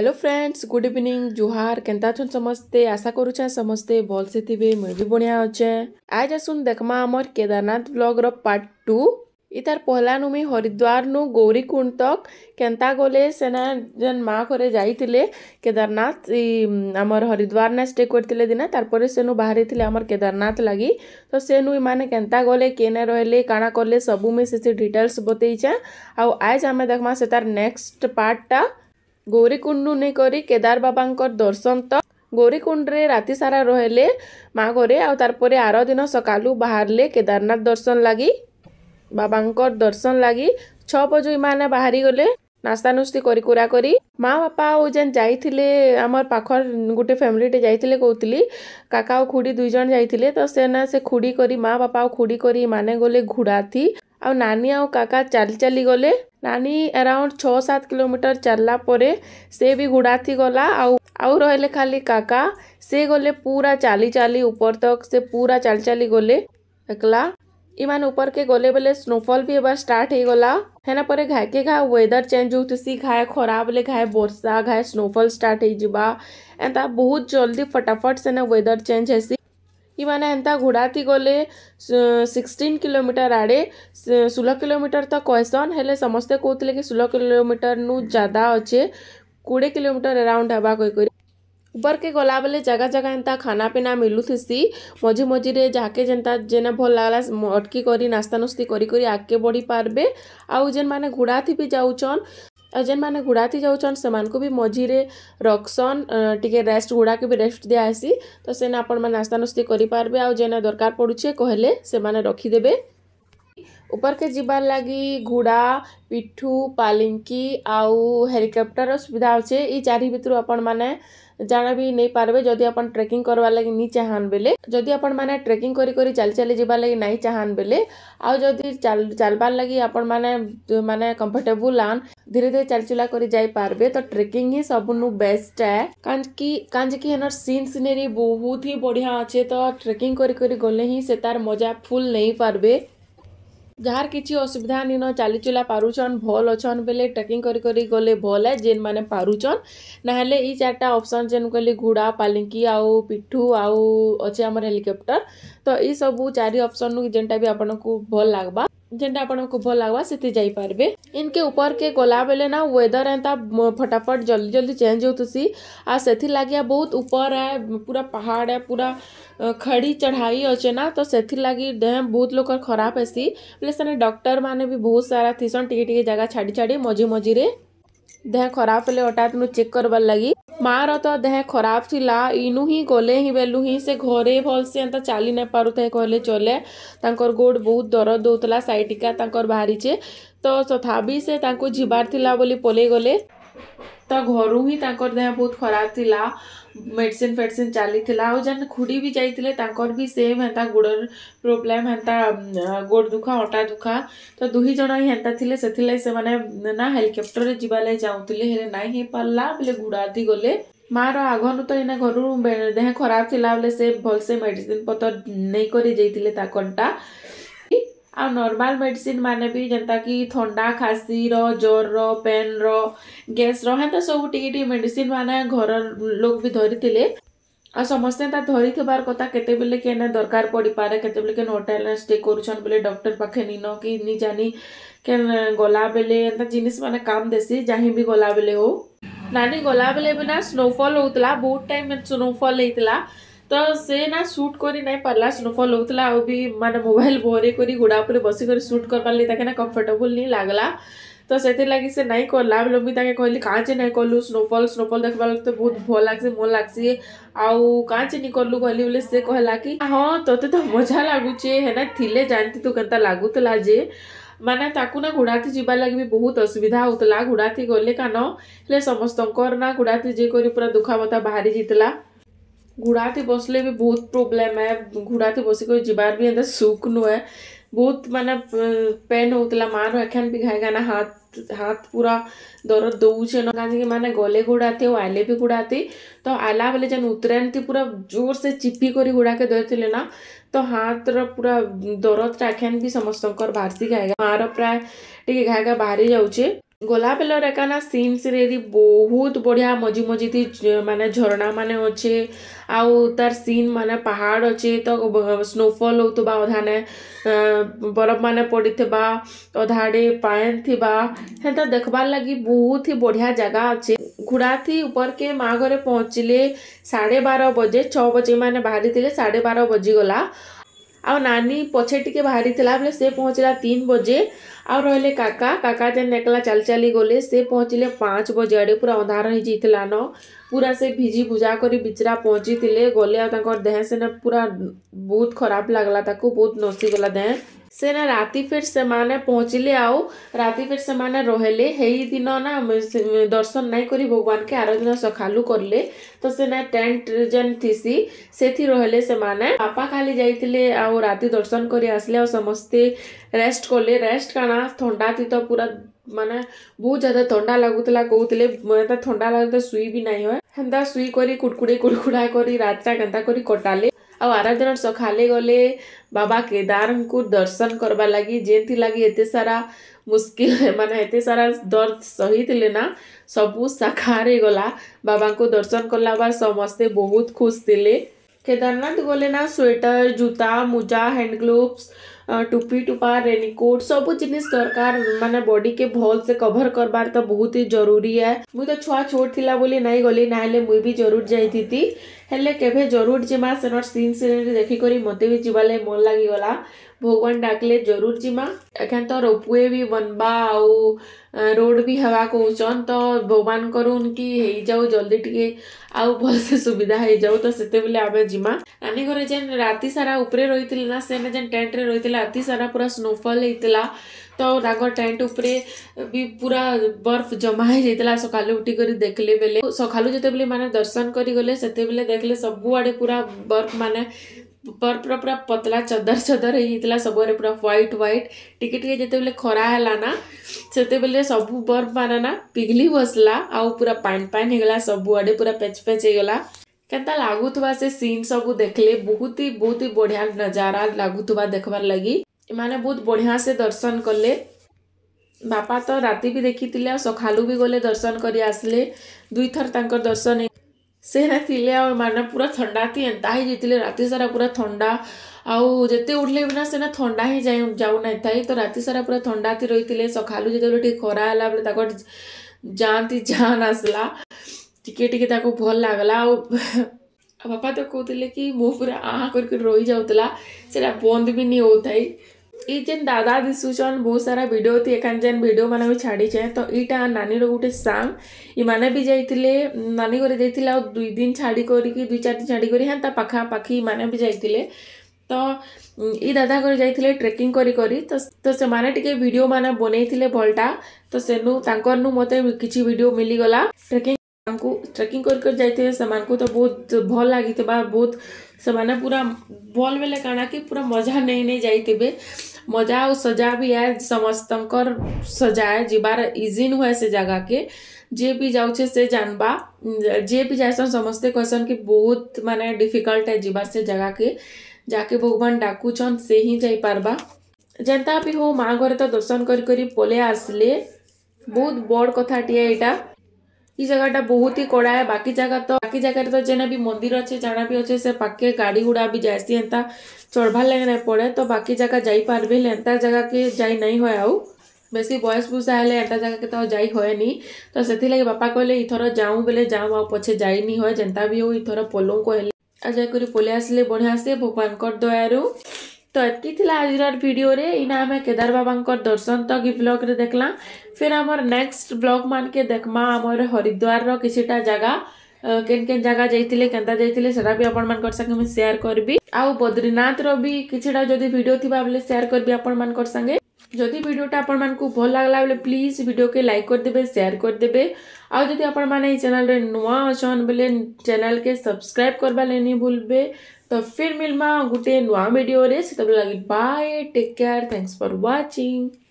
hello friends good evening ଜୁହାର କେନ୍ତା ଅଛନ୍ ସମସ୍ତେ ଆଶା କରୁଛେଁ ସମସ୍ତେ ଭଲସେ ଥିବେ ମୁଇଁ ବି ବଢ଼ିଆ ଅଛେଁ ଆଜ୍ ଆସୁନ୍ ଦେଖ୍ମା ଆମର୍ କେଦାରନାଥ ବ୍ଲଗ୍ର ପାର୍ଟ ଟୁ ଇତାର୍ ପହଲାନୁ ମୁଇଁ ହରିଦ୍ୱାରନୁ ଗୌରୀକୁଣ୍ଡ ତକ୍ କେନ୍ତା ଗଲେ ସେନେ ଯେନ୍ ମା' ଘରେ ଯାଇଥିଲେ କେଦାରନାଥ ଇ ଆମର୍ ହରିଦ୍ୱାରନେ ଷ୍ଟେ କରିଥିଲେ ଦିନେ ତାର୍ପରେ ସେନୁ ବାହାରିଥିଲେ ଆମର୍ କେଦାରନାଥ ଲାଗି ତ ସେନୁ ଇମାନେ କେନ୍ତା ଗଲେ କେନେ ରହିଲେ କାଣା କଲେ ସବୁ ମୁଇଁ ସେ ଡିଟେଲ୍ସ ବତେଇଛେଁ ଆଉ ଆଜ୍ ଆମେ ଦେଖ୍ମା ସେ ତାର୍ ନେକ୍ସଟ ପାର୍ଟଟା ଗୌରୀକୁଣ୍ଡୁ ନେଇ କରି କେଦାର ବାବାଙ୍କର ଦର୍ଶନ ତ ଗୌରୀକୁଣ୍ଡରେ ରାତି ସାରା ରହିଲେ ମା' ଘରେ ଆଉ ତାରପରେ ଆର ଦିନ ସକାଳୁ ବାହାରିଲେ କେଦାରନାଥ ଦର୍ଶନ ଲାଗି ବାବାଙ୍କର ଦର୍ଶନ ଲାଗି ଛଅ ବଜୁ ଇମାନେ ବାହାରିଗଲେ ନାସ୍ତାନୁସ୍ତି କରି କୁରା କରି ମା ବାପା ଆଉ ଯେନ୍ ଯାଇଥିଲେ ଆମର ପାଖର ଗୋଟେ ଫ୍ୟାମିଲିଟେ ଯାଇଥିଲେ କହୁଥିଲି କାକା ଆଉ ଖୁଡ଼ି ଦୁଇ ଜଣ ଯାଇଥିଲେ ତ ସେନା ସେ ଖୁଡ଼ି କରି ମା ବାପା ଆଉ ଖୁଡ଼ି କରି ଇମାନେ ଗଲେ ଘୁଡ଼ାଥି आ नानी आउ आका चल चली गले नानी अराउंड छः सात किलोमीटर चल्लापर से भी गुड़ाती गला आउ रे खाली काका से गले पूरा चाली चली ऊपर तक से पूरा चल चली गले एकला इमान ऊपर के गले बोले स्नोफॉल भी एबार स्टार्ट हो गला हेना पर घाय के घाय वेदर चेंज हो घाय खराब ले घाय वर्षा घाय स्नोफॉल स्टार्ट होता बहुत जल्दी फटाफट से ना वेदर चेंज है ଇମାନେ ଏନ୍ତା ଘୋଡ଼ାତି ଗଲେ ସିକ୍ସଟିନ୍ କିଲୋମିଟର ଆଡ଼େ ଷୋହଳ କିଲୋମିଟର ତ କହେସନ୍ ହେଲେ ସମସ୍ତେ କହୁଥିଲେ କି ଷୋହଳ କିଲୋମିଟରନୁ ଜାଦା ଅଛେ କୋଡ଼ିଏ କିଲୋମିଟର ଏରାଉଣ୍ଡ ହେବା କହିକରି ଉପରକେ ଗଲାବେଲେ ଜାଗା ଜାଗା ଏନ୍ତା ଖାନାପିନା ମିଲୁଥିସି ମଝି ମଝିରେ ଯାହାକେ ଯେନ୍ତା ଯେନେ ଭଲ ଲାଗ୍ଲା ଅଟକି କରି ନାସ୍ତାନୁସ୍ତି କରି କରି ଆଗକେ ବଢ଼ି ପାରବେ ଆଉ ମାନେ ଘୋଡ଼ାଥି ବି ଯାଉଛନ୍ आ जेन मैंने घोड़ाती जाऊन से भी मझीरे रखसन टी रेस्ट घोड़ा के भी रेस्ट दिया दिहसी तो से आपस्ता नुस्ती करें आज जेना दरकार पड़ू कहले से रखीदे ଉପର୍କେ ଯିବାର୍ ଲାଗି ଘୋଡ଼ା ପିଠୁ ପାଲିଙ୍କି ଆଉ ହେଲିକପ୍ଟର୍ର ସୁବିଧା ଅଛେ ଇ ଚାରି ଭିତରୁ ଆପଣମାନେ ଜାଣା ବି ନେଇପାର୍ବେ ଯଦି ଆପଣ ଟ୍ରେକିଂ କର୍ବାର୍ ଲାଗି ନି ଚାହାଁନ୍ ବେଲେ ଯଦି ଆପଣମାନେ ଟ୍ରେକିଂ କରି କରି ଚାଲି ଚାଲି ଯିବାର୍ ଲାଗି ନାଇଁ ଚାହାଁନ୍ ବେଲେ ଆଉ ଯଦି ଚାଲ୍ବାର୍ ଲାଗି ଆପଣମାନେ ମାନେ କମ୍ଫର୍ଟେବୁଲ୍ ଆନ୍ ଧୀରେ ଧୀରେ ଚାଲିଚୁଲା କରି ଯାଇପାର୍ବେ ତ ଟ୍ରେକିଂ ହିଁ ସବୁନୁ ବେଷ୍ଟ୍ ଏ କାଁକି କାଁଯେକି ହେନର୍ ସିନ୍ ସିନେରୀ ବହୁତ୍ ହି ବଢ଼ିଆ ଅଛେ ତ ଟ୍ରେକିଂ କରି କରି ଗଲେ ହିଁ ସେ ତାର୍ ମଜା ଫୁଲ୍ ନେଇପାର୍ବେ जार कि असुविधा नहीं चल चुला पारछन भल अच्छन बोले ट्रेकिंग करल है जेन मैंने पारछन ना ये चार अप्सन जेन कहली घुड़ा पालिकी आउ पिठू आउ अच्छे हेलिकप्टर तो ये सब चार अप्सन जेनटा भी आपन को भल लग्वा जेनटा आपको भल लगवा से जापारे इनके ऊपर के गला बेले ना वेदर एंता फटाफट जल्दी जल्दी चेंज होती आ से लगे बहुत ऊपर है पूरा पहाड़ है पूरा खड़ी चढ़ाई अच्छे ना तो से लगी डैम बहुत लोग खराब हैसी बोले से डक्टर मैंने भी बहुत सारा थीसन टी जगह छाड़ी छाड़ी मझी मझी रे देह खराब हेले हटात नु चेक करवार लगी मार तो देह खराब थिला इनु ही गले ही बेलु ही से घरे भल से एंता चली ना पारु थे कहले चले तांकर गोड बहुत दरद दोतला साइटिका तांकर बाहरी छे तो तथापि से तांको जिबार थिला बोली पले गले तो घर हिं देह बहुत खराब थी मेडिसिन फेडिन चली जन खुड़ी भी जाते भी सेम हे गोड़ प्रोब्लेम हेता गोड़ दुखा अंटा दुखा तो दुईज ही से ना हेलिकप्टर जीवा चाहूली ना ही पार्ला बोले घुड़ाती गले माँ रघन तो इन्हें घर देह खराब थी बोले से भलसे मेडिसीन पतर नहीं करा ଆଉ ନର୍ମାଲ୍ ମେଡ଼ିସିନ୍ ମାନେ ବି ଯେନ୍ତାକି ଥଣ୍ଡା ଖାସିର ଜ୍ୱରର ପେନ୍ର ଗ୍ୟାସ୍ର ହେନ୍ତା ସବୁ ଟିକେ ଟିକେ ମେଡ଼ିସିନ୍ ମାନେ ଘରର ଲୋକ୍ ବି ଧରିଥିଲେ ଆଉ ସମସ୍ତେ ତା ଧରିଥିବାର କଥା କେତେବେଳେ କେନେ ଦରକାର ପଡ଼ିପାରେ କେତେବେଳେ କେନ୍ ହୋଟେଲ୍ରେ ଷ୍ଟେ କରୁଛନ୍ ବୋଲେ ଡକ୍ଟର ପାଖେ ନିନ କି ନି ଜାନି କେନ୍ ଗଲାବେଲେ ଏନ୍ତା ଜିନିଷ୍ ମାନେ କାମ୍ ଦେସି ଯାହିଁ ବି ଗଲାବେଲେ ହଉ ନାନୀ ଗଲାବେଲେ ବି ନା ସ୍ନୋଫଲ୍ ହଉଥିଲା ବହୁତ ଟାଇମ୍ ସ୍ନୋଫଲ୍ ହେଇଥିଲା तो से ना सुट कर ना पार्ला स्नोफल होता आउ भी मान मोबाइल बोरे कर घोड़ा उपरे बस कर सुट कर पार्ली ताकि ना कम्फर्टेबुल नहीं लग्ला तो से लगे से ना कला बोले मुझे ताकि कहली काँचे ना कलु स्नोफल स्नोफल देखा लगे तो बहुत भल लगसी मन लगसी आउ का नहीं कलु कहली बोले से कहला कि हाँ ते तो मजा लगुचे है ना थी जानती तू के लगुला जे माने ताकू ना घोड़ाती जी लगे भी बहुत असुविधा होता घोड़ाती गले कान समस्त ना घोड़ाती जी कर पूरा दुखावता बाहरी जीतला घुड़ाते बसले भी बहुत प्रोब्लेम है घुड़ाते बस जीवार भी एंता सुकनु है बहुत मानने पेन होता मार एखन भी खाए क्या हाथ हाथ पूरा दरद दौचे नाजी मैंने गले थे आईले भी घोड़ाते तो आला बेले जेन उतरेन्ती पूरा जोर से चिपी कर घोड़ाके धरते ना तो हाथ रूरा दरदा एखेन भी समस्त भारती घाय मार प्राय टे घाएगा बाहरी जाऊे ଗଲା ବେଲର ଏକାନା ସିନ୍ ସିନେରୀ ବହୁତ ବଢ଼ିଆ ମଝି ମଝିଥି ମାନେ ଝରଣାମାନେ ଅଛେ ଆଉ ତାର୍ ସିନ୍ମାନେ ପାହାଡ଼ ଅଛେ ତ ସ୍ନୋଫଲ୍ ହଉଥିବା ଅଧାନେ ବରଫମାନେ ପଡ଼ିଥିବା ଅଧାଡ଼େ ପାଏନ୍ ଥିବା ହେନ୍ତା ଦେଖ୍ବାର୍ ଲାଗି ବହୁତ ହି ବଢ଼ିଆ ଜାଗା ଅଛେ ଘୁଡ଼ାଥି ଉପରକେ ମା' ଘରେ ପହଞ୍ଚିଲେ ସାଢ଼େ ବାର ବଜେ ଛଅ ବଜେ ମାନେ ବାହାରିଥିଲେ ସାଢ଼େ ବାର ବଜିଗଲା आ नानी पछे टिके बाहरी बोले से पहुँचला तीन बजे आ रे काका काका जेन एकला चल चली गले से पहुँचले पाँच बजे आड़े पूरा अंधार हो जाइला न पूरा से भिजी भुजा कर बिचरा पहुँची गले आ देह से पूरा बहुत खराब लगला बहुत नसीगला देह से राति फिर से पहुँचले आओ राति फिर से रहले हई दिन ना दर्शन ना कर भगवान के आर दिन कर ले तो से ना टेंट जेन थी से रहले से बापा खाली जाइले आउ राति दर्शन कर आसले आ समस्ते रेस्ट कले रेस्ट का थंडा थी तो पूरा मान बहुत ज्यादा थंडा लगुला कहते तो थंडा लगुता सुई भी नहीं ना हो सुई करी कुड़कुड़े कुड़कुड़ा करी रात करी कटाले ଆଉ ଆରାଧ୍ୟର ସକାଳେ ଗଲେ ବାବା କେଦାରଙ୍କୁ ଦର୍ଶନ କରବାର୍ ଲାଗି ଯେନ୍ଥିର୍ଲାଗି ଏତେ ସାରା ମୁସ୍କିଲ ମାନେ ଏତେ ସାରା ଦର୍ଦ ସହିଥିଲେ ନା ସବୁ ଶାଖାରେ ଗଲା ବାବାଙ୍କୁ ଦର୍ଶନ କଲା ବା ସମସ୍ତେ ବହୁତ ଖୁସି ଥିଲେ କେଦାରନାଥ ଗଲେ ନା ସ୍ୱେଟର ଜୁତା ମୁଜା ହ୍ୟାଣ୍ଡ ଗ୍ଲୋଭ୍ସ टोपी टोपा रेनिकोट सब जिन दरकार मान बडी के भल से कभर करबार तो बहुत ही जरूरी है मुझे तो छुआ छोट थी बोली नहीं गली ना मुई भी जरूर जाती हेले केबे जरूर से सेन सीन सीनरी देखिकर मत भी जी लगे मन लगला भगवान डाकले जरूर जीमा एखे तो रोपवे भी बनवा आ ରୋଡ଼ ବି ହେବା କହୁଛନ୍ ତ ଭଗବାନଙ୍କର ଉନ୍କି ହେଇଯାଉ ଜଲ୍ଦି ଟିକେ ଆଉ ଭଲସେ ସୁବିଧା ହେଇଯାଉ ତ ସେତେବେଳେ ଆମେ ଯିମା ନାନୀ ଘରେ ଯେନ୍ ରାତି ସାରା ଉପରେ ରହିଥିଲେ ନା ସେନେ ଯେନ୍ ଟେଣ୍ଟରେ ରହିଥିଲା ରାତି ସାରା ପୁରା ସ୍ନୋଫଲ୍ ହେଇଥିଲା ତ ତାଙ୍କ ଟେଣ୍ଟ ଉପରେ ବି ପୁରା ବରଫ ଜମା ହେଇଯାଇଥିଲା ସକାଳୁ ଉଠିକରି ଦେଖିଲେ ବେଲେ ସକାଳୁ ଯେତେବେଳେ ମାନେ ଦର୍ଶନ କରିଗଲେ ସେତେବେଳେ ଦେଖିଲେ ସବୁଆଡ଼େ ପୁରା ବରଫ ମାନେ पर पूरा पतला चदर चदर ହେଇଯାଇଥିଲା ସବୁଆଡ଼େ ପୁରା ହ୍ୱାଇଟ୍ ହ୍ୱାଇଟ୍ ଟିକେ ଟିକେ ଯେତେବେଳେ ଖରା ହେଲା ନା ସେତେବେଳେ ସବୁ ବରଫ ବାନାନା ପିଘଲି ବସିଲା ଆଉ ପୁରା ପାନ୍ ପାନ୍ ହେଇଗଲା ସବୁଆଡ଼େ ପୁରା ପେଚ୍ ପେଚ୍ ହେଇଗଲା କେନ୍ତା ଲାଗୁଥିବା ସେ ସିନ୍ ସବୁ ଦେଖିଲେ ବହୁତ ହି ବହୁତ ହି ବଢ଼ିଆ ନଜାରା ଲାଗୁଥିବା ଦେଖବାର୍ ଲାଗି ଏମାନେ ବହୁତ ବଢ଼ିଆ ସେ ଦର୍ଶନ କଲେ ବାପା ତ ରାତି ବି ଦେଖିଥିଲେ ଆଉ ସକାଳୁ ବି ଗଲେ ଦର୍ଶନ କରି ଆସିଲେ ଦୁଇଥର ତାଙ୍କର ଦର୍ଶନ ସେନାକି ଲେ ଆଉ ମାନେ ପୁରା ଥଣ୍ଡା ଥି ଏନ୍ତା ହେଇଯାଇଥିଲେ ରାତି ସାରା ପୁରା ଥଣ୍ଡା ଆଉ ଯେତେ ଉଠିଲେ ବିନା ସେନା ଥଣ୍ଡା ହିଁ ଯାଇ ଯାଉନାଇଁଥାଏ ତ ରାତି ସାରା ପୁରା ଥଣ୍ଡା ଥି ରହିଥିଲେ ସକାଳୁ ଯେତେବେଳେ ଟିକେ ଖରା ହେଲା ବେଳେ ତାଙ୍କର ଯାଆନ୍ତି ଜାନ୍ ଆସିଲା ଟିକେ ଟିକେ ତାକୁ ଭଲ ଲାଗଲା ଆଉ ବାପା ତ କହୁଥିଲେ କି ମୁଁ ପୁରା ଆଁ କରିକି ରହିଯାଉଥିଲା ସେଇଟା ବନ୍ଦ ବି ନି ହେଉଥାଏ ଇଜେନ୍ ଦାଦା ଦିଶୁଛନ୍ ବହୁତ ସାରା ଭିଡ଼ିଓ ଥି ଏଖାନ୍ ଯେନ୍ ଭିଡ଼ିଓମାନେ ବି ଛାଡ଼ିଛେଁ ତ ଇଟା ନାନୀର ଗୋଟେ ସାଙ୍ଗ ଇମାନେ ବି ଯାଇଥିଲେ ନାନୀ ଘରେ ଯାଇଥିଲେ ଆଉ ଦୁଇ ଦିନ ଛାଡ଼ି କରିକି ଦୁଇ ଚାରି ଦିନ ଛାଡ଼ି କରି ହେନ୍ତା ପାଖାପାଖି ଇମାନେ ବି ଯାଇଥିଲେ ତ ଇ ଦାଦା ଘରେ ଯାଇଥିଲେ ଟ୍ରେକିଂ କରି କରି ତ ତ ସେମାନେ ଟିକେ ଭିଡ଼ିଓ ମାନେ ବନେଇଥିଲେ ଭଲଟା ତ ସେନୁ ତାଙ୍କରନୁ ମୋତେ କିଛି ଭିଡ଼ିଓ ମିଳିଗଲା ଟ୍ରେକିଂ ତାଙ୍କୁ ଟ୍ରେକିଂ କରି କରି ଯାଇଥିବେ ସେମାନଙ୍କୁ ତ ବହୁତ ଭଲ ଲାଗିଥିବା ବହୁତ ସେମାନେ ପୁରା ଭଲ ବେଲେ କାଣା କି ପୁରା ମଜା ନେଇ ନେଇ ଯାଇଥିବେ मजा और सजा भी है समस्त सजाए है जीवार इजिन हुए से जगह के जे भी जाऊे से जानबा जे भी जासन समस्ते कहसन कि बहुत माने डिफिकल्ट है जीवार से जगह के जाके भगवान डाकुछन से ही जापरबा जेन्ता भी हो माँ घर तो दर्शन कर बहुत बड़ कथाटे यहाँ ये जगह टा बहुत ही कड़ा है बाकी जगह तो बाकी जगह तो जेना भी मंदिर अच्छे जाना भी अच्छे से पाके गाड़ी गुड़ा भी जासी एंता चढ़वा लगे ना पड़े तो बाकी जगह जाई पार भी एंता जगह के जाई नहीं हुए आउ বেশি বয়স বুসা হলে এটা জায়গাকে তো যাই হয়নি তো সেগে বাপা কহিলে ইথর যাও বেলে যাও আও পছে যাইনি হয় যেনতা বি হো ইথর পলঙ্ক হলে আর যাই করে পলে আসলে বঢ়িয়া সে ভগবানকর দয়ারু তো এতকি লা আজর ভিডিওরে ইনা আমি কেদার বাবাঙ্কর দর্শন তো ই ব্লগরে দেখলাম ফির আমার নেক্সট ব্লগ মানকে দেখমা আমার হরিদ্বারর কিছুটা জায়গা କେନ୍ କେନ୍ ଜାଗା ଯାଇଥିଲେ କେନ୍ତା ଯାଇଥିଲେ ସେଟା ବି ଆପଣମାନଙ୍କର ସାଙ୍ଗେ ମୁଁ ସେୟାର କରିବି ଆଉ ବଦ୍ରୀନାଥର ବି କିଛିଟା ଯଦି ଭିଡ଼ିଓ ଥିବା ବୋଲେ ସେୟାର କରିବି ଆପଣମାନଙ୍କର ସାଙ୍ଗେ जदि भिडटा आपण भल लगला बोले प्लीज भिड के लाइक करदे सेयार करदे आदि आपण मैंने चैनल नुआ अच्छा बोले चेल के सब्सक्राइब करवा नहीं भूलबे तो फिर मिलमा गोटे नुआ भिडे से bye take care thanks for watching